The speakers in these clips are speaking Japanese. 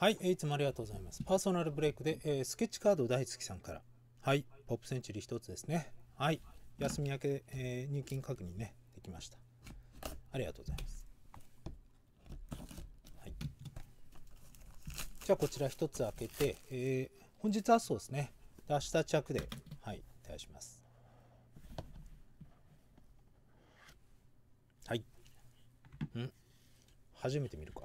はい、いつもありがとうございます。パーソナルブレイクで、えー、スケッチカード大好きさんから。はい、ポップセンチュリー1つですね。はい、休み明け、えー、入金確認ね、できました。ありがとうございます。はい、じゃあ、こちら1つ開けて、えー、本日はそうですね。明日着で、はい、お願いします。はい。ん初めて見るか。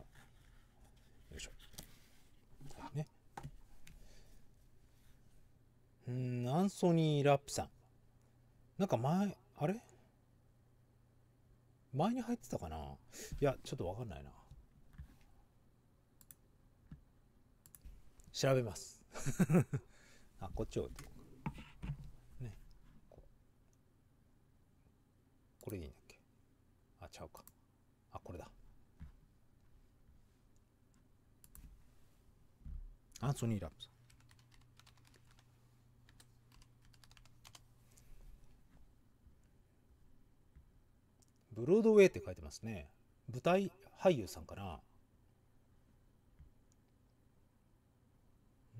ん、アンソニー・ラップさん。なんか前、あれ前に入ってたかないや、ちょっとわかんないな。調べます。あ、こっち置いてね。これでいいんだっけあ、ちゃうか。あ、これだ。アンソニー・ラップさん。ブロードウェイって書いてますね。舞台俳優さんかな。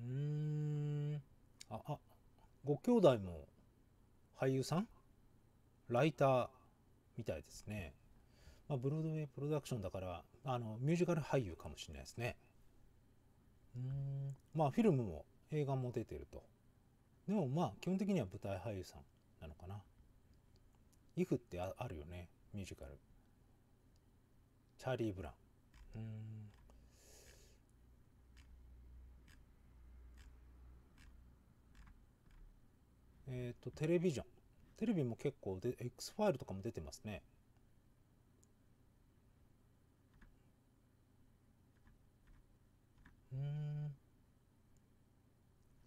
うん。あ、あ、ご兄弟も俳優さんライターみたいですね。まあ、ブロードウェイプロダクションだから、あの、ミュージカル俳優かもしれないですね。うん。まあ、フィルムも映画も出てると。でもまあ、基本的には舞台俳優さんなのかな。イフってあるよね。ミュージカルチャーリー・ブランうんえっ、ー、とテレビジョンテレビも結構で X ファイルとかも出てますねうん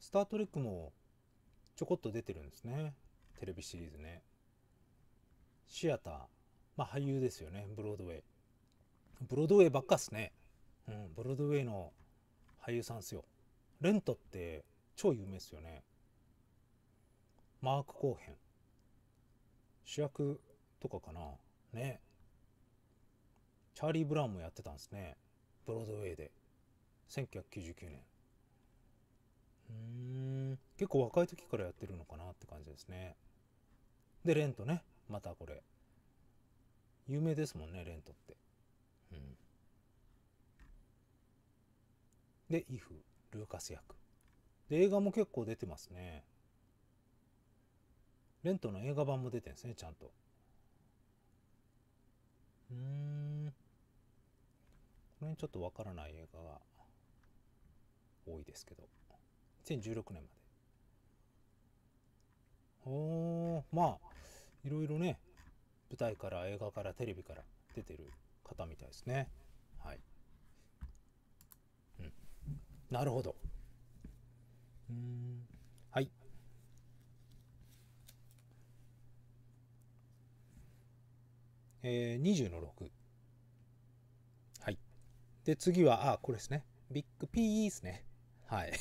スター・トレックもちょこっと出てるんですねテレビシリーズねシアターまあ、俳優ですよねブロードウェイブロードウェイばっかっすねうんブロードウェイの俳優さんっすよレントって超有名っすよねマーク・コーヘン主役とかかなねチャーリー・ブラウンもやってたんですねブロードウェイで1999年うん結構若い時からやってるのかなって感じですねでレントねまたこれ有名ですもんねレントって。うん、で「イフ」ルーカス役で映画も結構出てますねレントの映画版も出てるんですねちゃんとうんこれにちょっとわからない映画が多いですけど2016年までおーまあいろいろね舞台から映画からテレビから出てる方みたいですね。はい。うん。なるほど。うん。はい。えー、20の6。はい。で、次は、あ、これですね。ビッグ P ですね。はい。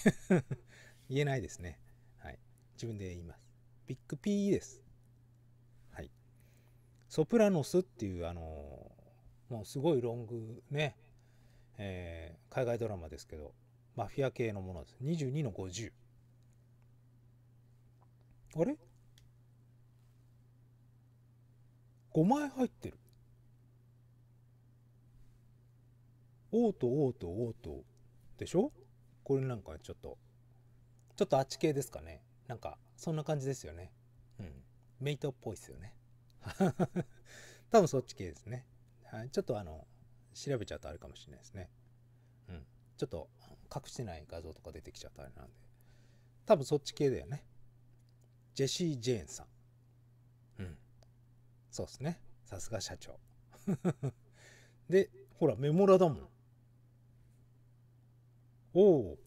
言えないですね。はい。自分で言います。ビッグ P です。ソプラノスっていうあのもうすごいロングね、えー、海外ドラマですけどマフィア系のものです22の50あれ ?5 枚入ってるおうとおうとおうとでしょこれなんかちょっとちょっとあっち系ですかねなんかそんな感じですよねうんメイトっぽいっすよね 多分そっち系ですね。はい、ちょっとあの、調べちゃうとあれかもしれないですね。うん。ちょっと隠してない画像とか出てきちゃうとあれなんで。多分そっち系だよね。ジェシー・ジェーンさん。うん。そうですね。さすが社長。で、ほら、メモラだもん。おお。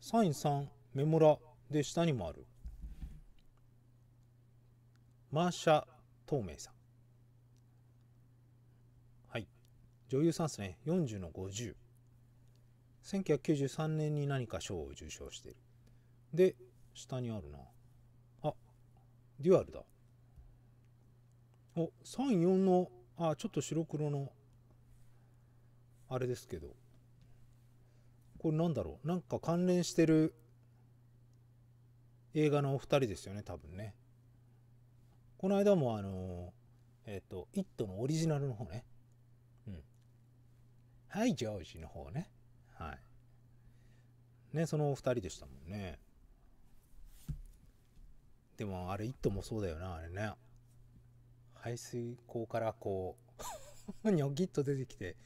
サイン3、メモラ。で、下にもある。マーシャ・透明さん。はい。女優さんですね。40の50。1993年に何か賞を受賞してる。で、下にあるな。あ、デュアルだ。お、3、4の、あ、ちょっと白黒の、あれですけど。これなんだろう。なんか関連してる映画のお二人ですよね、多分ね。この間もあのえっ、ー、と「イット!」のオリジナルの方ねうんはいジョージの方ねはいねそのお二人でしたもんねでもあれ「イット!」もそうだよなあれね排水口からこうニョキっと出てきて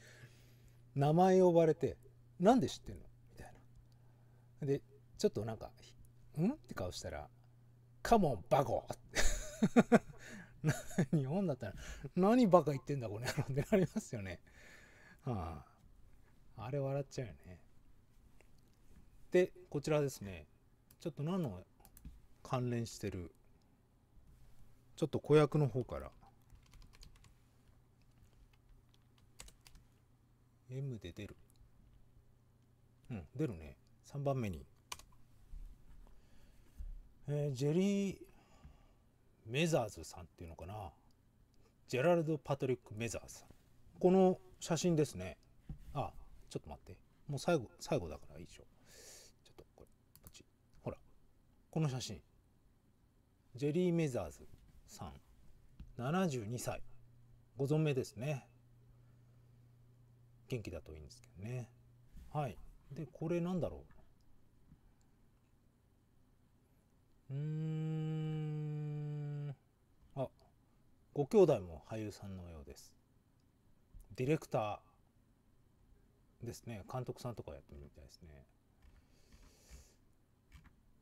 名前呼ばれて「なんで知ってんの?」みたいなでちょっとなんか「ん?」って顔したら「カモンバゴ!」日本だったら何バカ言ってんだこの野郎ってなりますよね。はあ、あれ笑っちゃうよね。でこちらですねちょっと何の関連してるちょっと子役の方から M で出るうん出るね3番目に、えー、ジェリーメザーズさんっていうのかなジェラルド・パトリック・メザーズさんこの写真ですねあちょっと待ってもう最後最後だからいいでしょちょっとこれっちほらこの写真ジェリー・メザーズさん72歳ご存命ですね元気だといいんですけどねはいでこれなんだろううんご兄弟も俳優さんのようですディレクターですね監督さんとかやってるみたいですね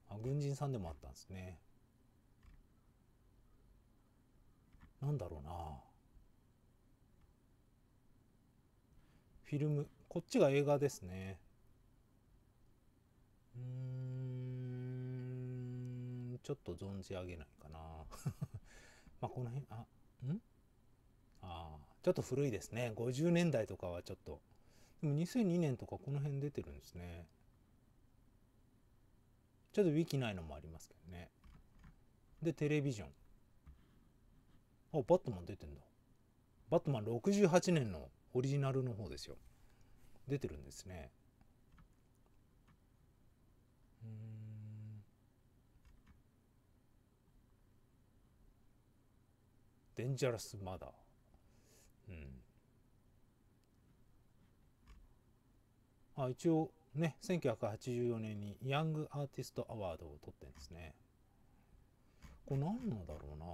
あ軍人さんでもあったんですねなんだろうなフィルムこっちが映画ですねうんちょっと存じ上げないかな まあこの辺あんああちょっと古いですね50年代とかはちょっとでも2002年とかこの辺出てるんですねちょっとウィキないのもありますけどねでテレビジョンあバットマン出てんだバットマン68年のオリジナルの方ですよ出てるんですねうんデンジャラスマダー。うん。あ一応ね、1984年にヤングアーティストアワードを取ってんですね。これ何のだろうな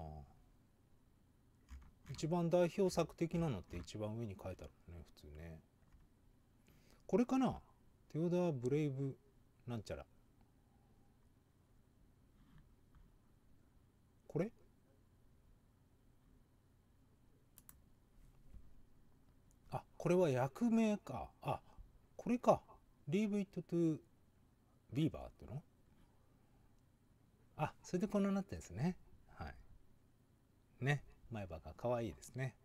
一番代表作的なのって一番上に書いてあるね、普通ね。これかなテオダー・ブレイブなんちゃら。これは役名か。あ、これか。Leave it to Beaver っていうのあ、それでこんななったですね。はい。ね。前歯が可愛いですね。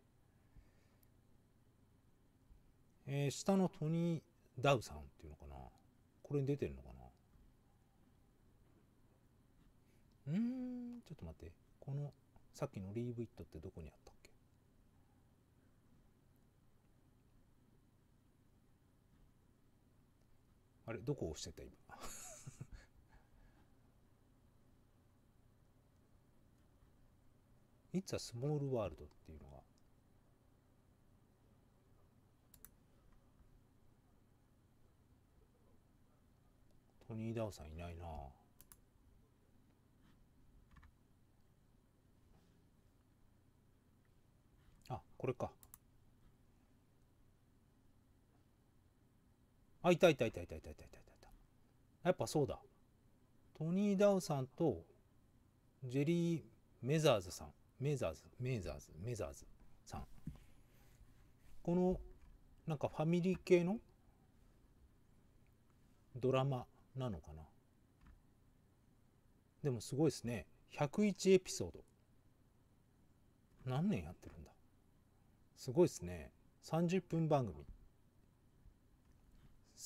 えー、下のトニー・ダウさんっていうのかな。これに出てるのかな。うーん、ちょっと待って。この、さっきのリーブイットってどこにあったあれどこ押してた今 It's a small world っていうのがトニー・ダウさんいないなあこれかあ、いたいたいたいたいたいたいたいた。やっぱそうだ。トニー・ダウさんと、ジェリー・メザーズさん。メザーズ、メザーズ、メザーズさん。この、なんかファミリー系のドラマなのかな。でもすごいですね。101エピソード。何年やってるんだ。すごいですね。30分番組。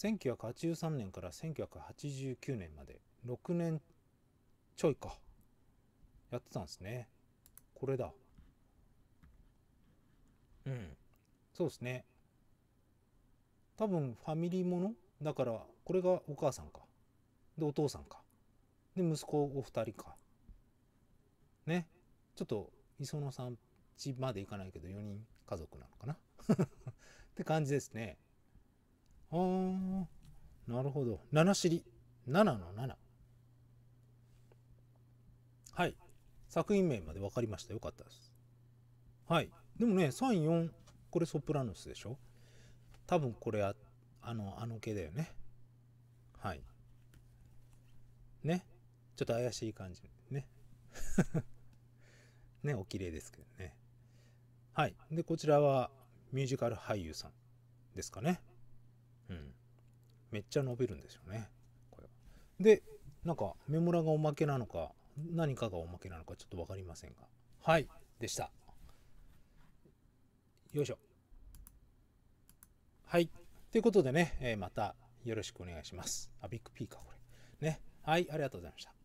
1983年から1989年まで6年ちょいかやってたんですねこれだうんそうですね多分ファミリーものだからこれがお母さんかでお父さんかで息子お二人かねちょっと磯野さんちまで行かないけど4人家族なのかな って感じですねああ、なるほど。七尻。7の7。はい。作品名まで分かりました。よかったです。はい。でもね、3、4、これソプラノスでしょ多分これあ、あの、あの系だよね。はい。ね。ちょっと怪しい感じ。ね。ね、お綺麗ですけどね。はい。で、こちらはミュージカル俳優さんですかね。うん。めっちゃ伸びるんですよね。これで、なんか、メモラがおまけなのか、何かがおまけなのかちょっと分かりませんが。はい、でした。よいしょ。はい。ということでね、えー、またよろしくお願いします。あ、ビッグピーか、これ。ね。はい、ありがとうございました。